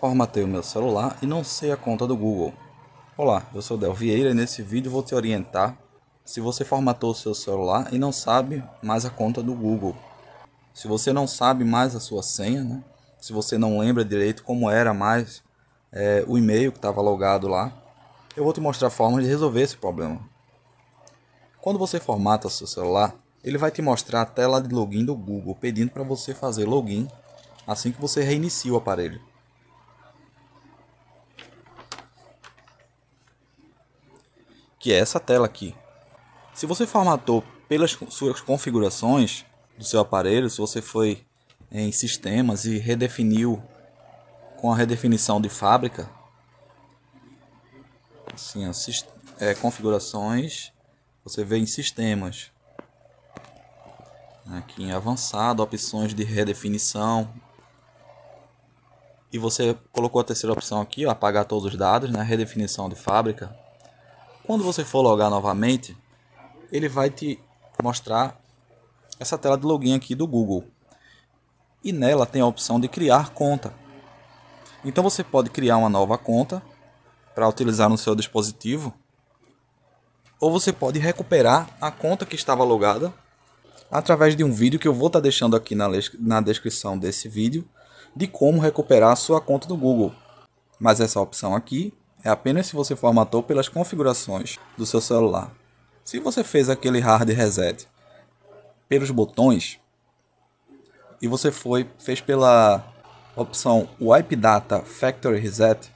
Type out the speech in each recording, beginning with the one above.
Formatei o meu celular e não sei a conta do Google. Olá, eu sou Del Vieira e nesse vídeo vou te orientar se você formatou o seu celular e não sabe mais a conta do Google. Se você não sabe mais a sua senha, né? se você não lembra direito como era mais é, o e-mail que estava logado lá, eu vou te mostrar formas de resolver esse problema. Quando você formata seu celular, ele vai te mostrar a tela de login do Google, pedindo para você fazer login assim que você reinicia o aparelho. que é essa tela aqui. Se você formatou pelas suas configurações do seu aparelho, se você foi em sistemas e redefiniu com a redefinição de fábrica, assim, é, configurações, você vê em sistemas, aqui em avançado, opções de redefinição, e você colocou a terceira opção aqui, ó, apagar todos os dados, né, redefinição de fábrica, quando você for logar novamente, ele vai te mostrar essa tela de login aqui do Google. E nela tem a opção de criar conta. Então você pode criar uma nova conta para utilizar no seu dispositivo, ou você pode recuperar a conta que estava logada através de um vídeo que eu vou estar tá deixando aqui na, na descrição desse vídeo de como recuperar a sua conta do Google. Mas essa opção aqui é apenas se você formatou pelas configurações do seu celular. Se você fez aquele hard reset pelos botões e você foi fez pela opção Wipe Data Factory Reset,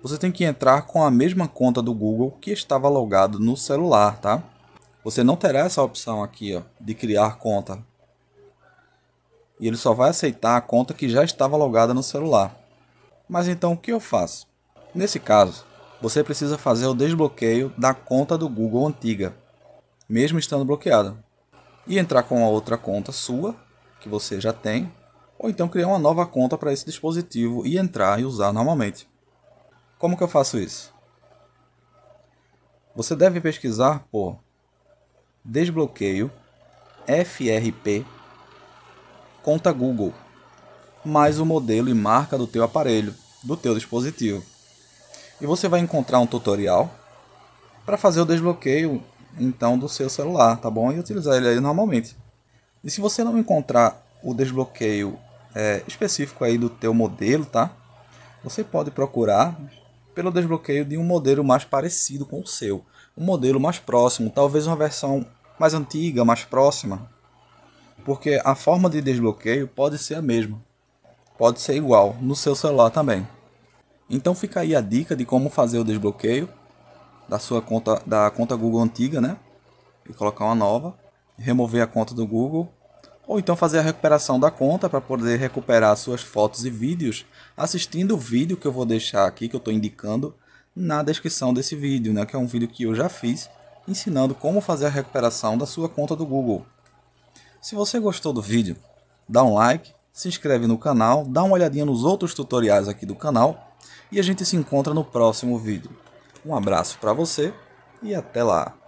você tem que entrar com a mesma conta do Google que estava logado no celular, tá? Você não terá essa opção aqui, ó, de criar conta. E ele só vai aceitar a conta que já estava logada no celular. Mas então o que eu faço? Nesse caso, você precisa fazer o desbloqueio da conta do Google antiga, mesmo estando bloqueada, e entrar com a outra conta sua, que você já tem, ou então criar uma nova conta para esse dispositivo e entrar e usar normalmente. Como que eu faço isso? Você deve pesquisar por desbloqueio FRP conta Google mais o modelo e marca do teu aparelho, do teu dispositivo e você vai encontrar um tutorial para fazer o desbloqueio então do seu celular, tá bom? E utilizar ele aí normalmente. E se você não encontrar o desbloqueio é, específico aí do teu modelo, tá? Você pode procurar pelo desbloqueio de um modelo mais parecido com o seu, um modelo mais próximo, talvez uma versão mais antiga, mais próxima, porque a forma de desbloqueio pode ser a mesma, pode ser igual no seu celular também. Então fica aí a dica de como fazer o desbloqueio da sua conta da conta Google antiga, né? E colocar uma nova, remover a conta do Google ou então fazer a recuperação da conta para poder recuperar suas fotos e vídeos assistindo o vídeo que eu vou deixar aqui que eu estou indicando na descrição desse vídeo, né? Que é um vídeo que eu já fiz ensinando como fazer a recuperação da sua conta do Google. Se você gostou do vídeo, dá um like, se inscreve no canal, dá uma olhadinha nos outros tutoriais aqui do canal e a gente se encontra no próximo vídeo. Um abraço para você e até lá!